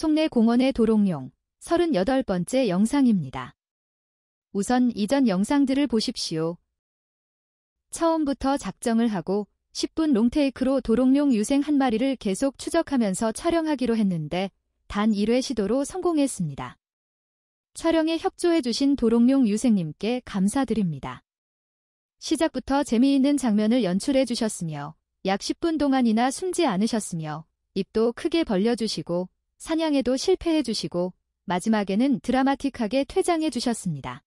속내 공원의 도롱뇽 38번째 영상입니다. 우선 이전 영상들을 보십시오. 처음부터 작정을 하고 10분 롱테이크로 도롱뇽 유생 한 마리를 계속 추적하면서 촬영하기로 했는데 단 1회 시도로 성공했습니다. 촬영에 협조해주신 도롱뇽 유생님께 감사드립니다. 시작부터 재미있는 장면을 연출해주셨으며 약 10분 동안이나 숨지 않으셨으며 입도 크게 벌려주시고 사냥에도 실패해 주시고 마지막에는 드라마틱하게 퇴장해 주셨습니다.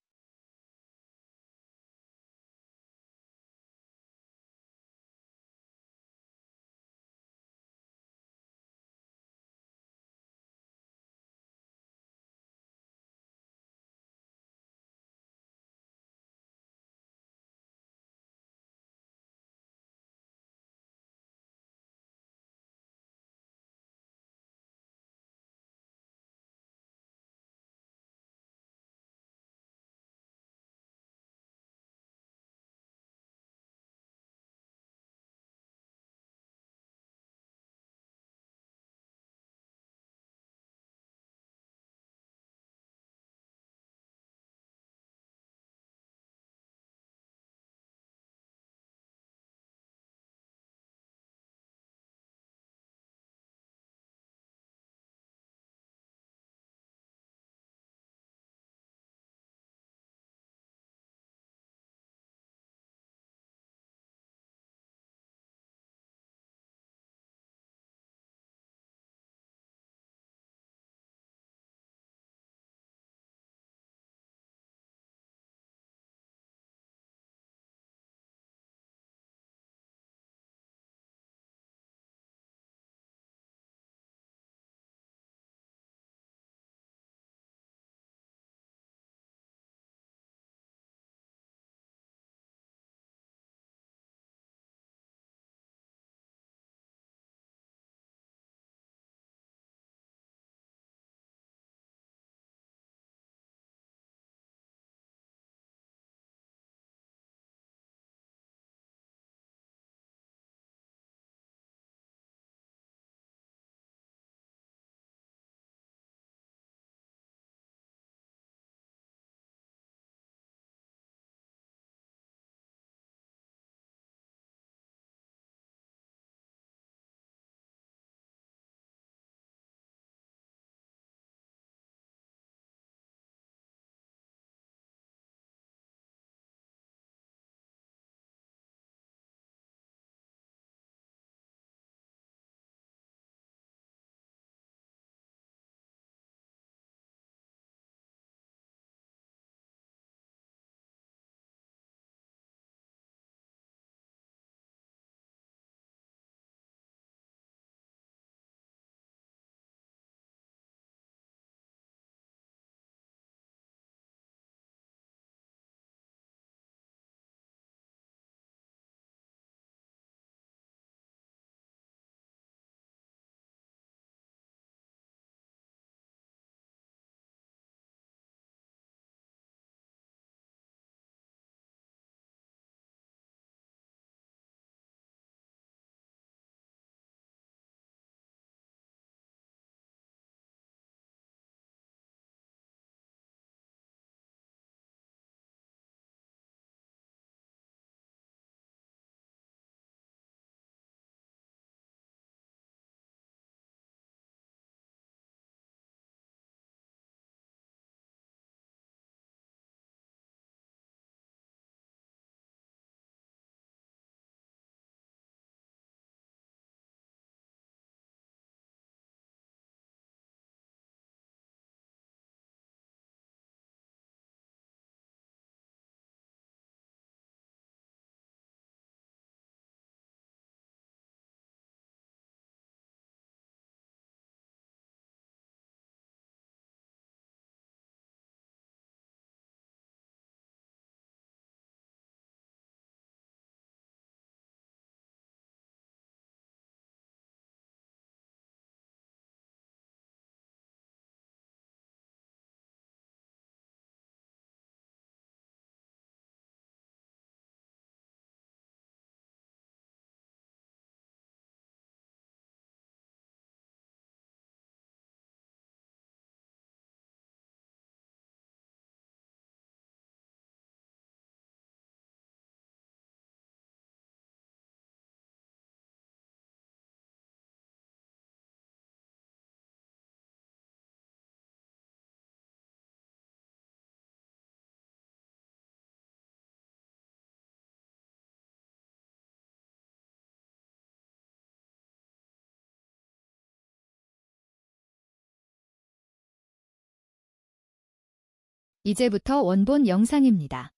이제부터 원본 영상입니다.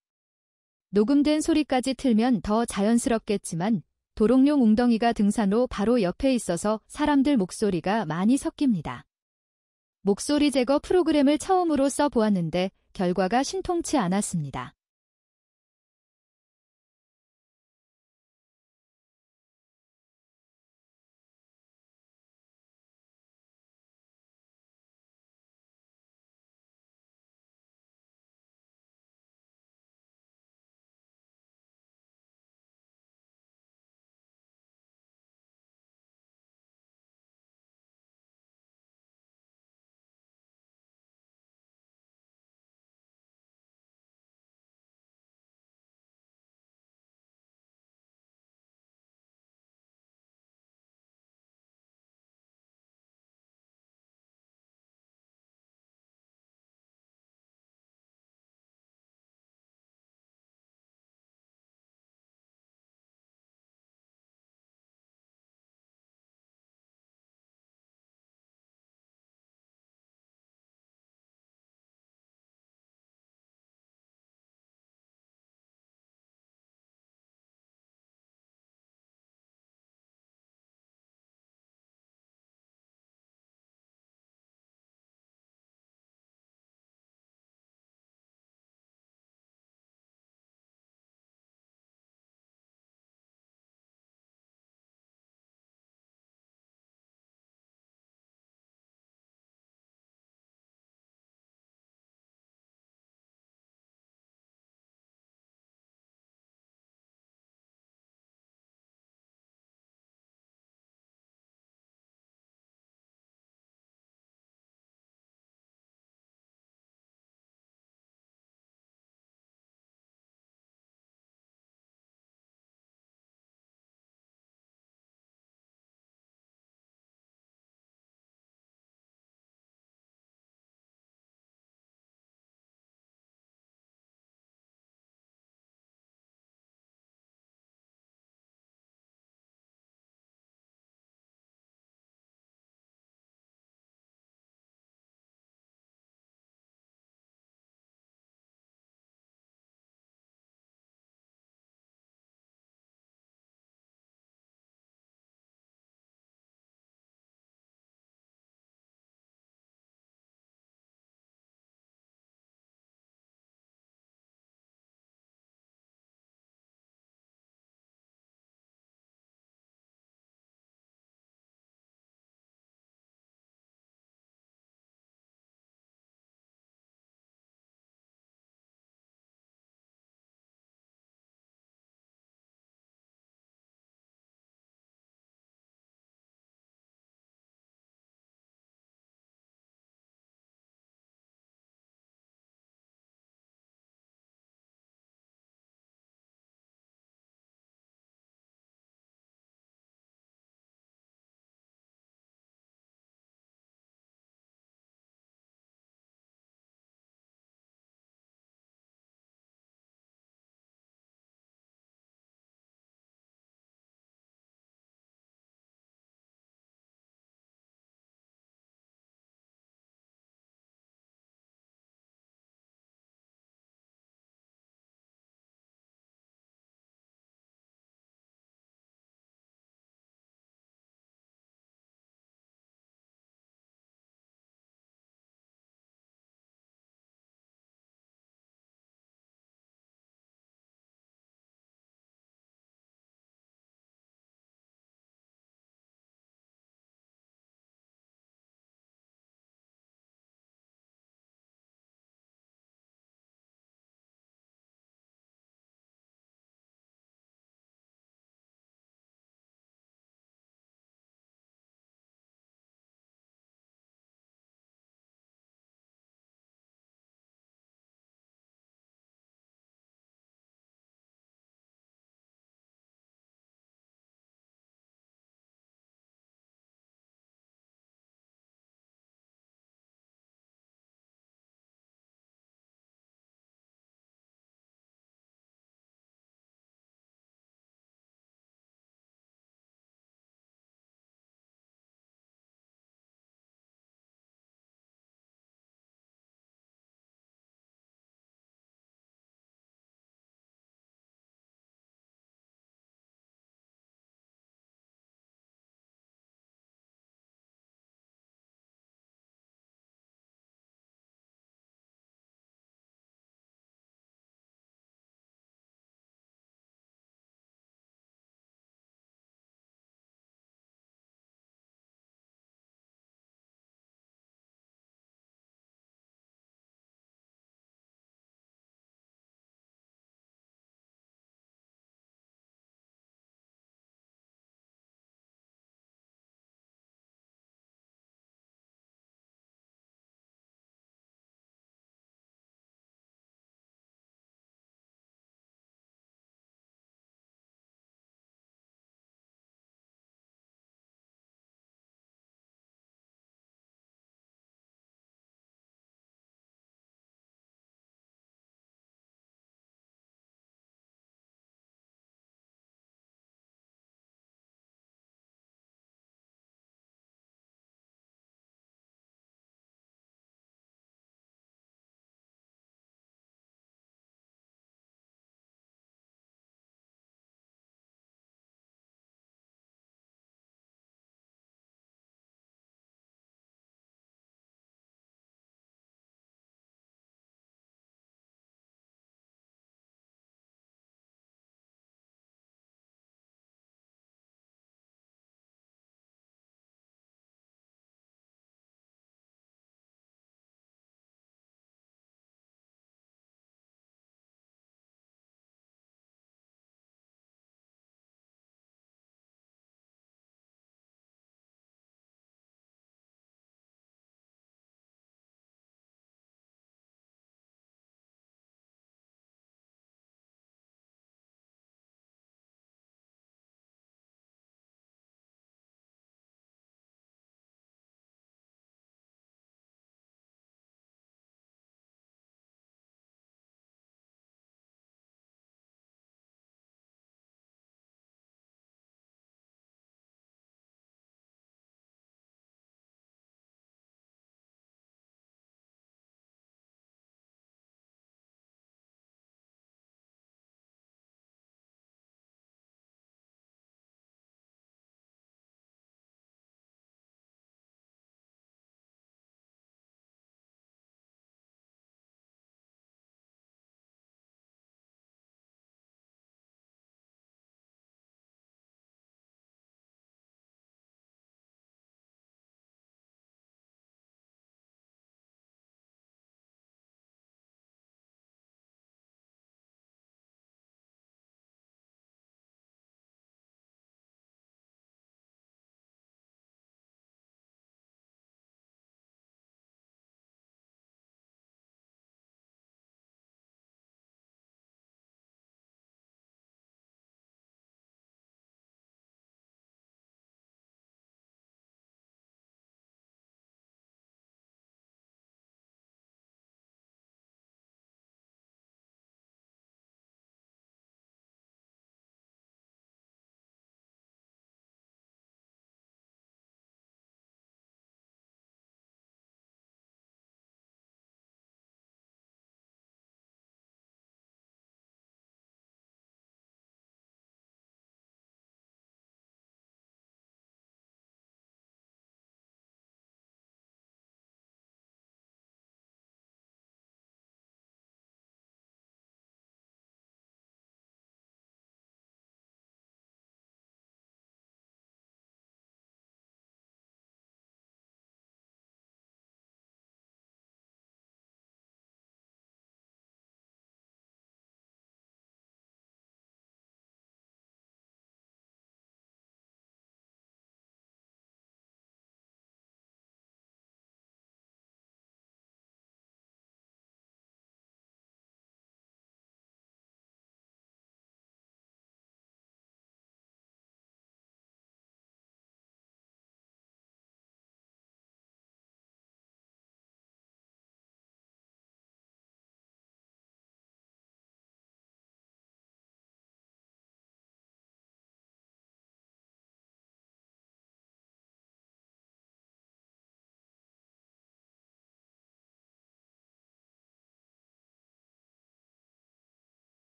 녹음된 소리까지 틀면 더 자연스럽겠지만 도롱뇽 웅덩이가 등산로 바로 옆에 있어서 사람들 목소리가 많이 섞입니다. 목소리 제거 프로그램을 처음으로 써보았는데 결과가 신통치 않았습니다.